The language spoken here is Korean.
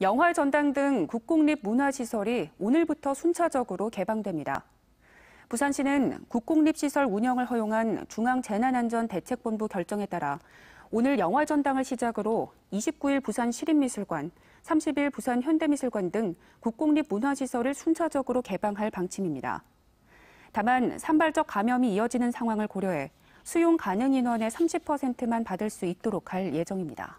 영화 전당 등 국공립 문화시설이 오늘부터 순차적으로 개방됩니다. 부산시는 국공립시설 운영을 허용한 중앙재난안전대책본부 결정에 따라 오늘 영화 전당을 시작으로 29일 부산 시립미술관, 30일 부산 현대미술관 등 국공립 문화시설을 순차적으로 개방할 방침입니다. 다만 산발적 감염이 이어지는 상황을 고려해 수용 가능 인원의 30%만 받을 수 있도록 할 예정입니다.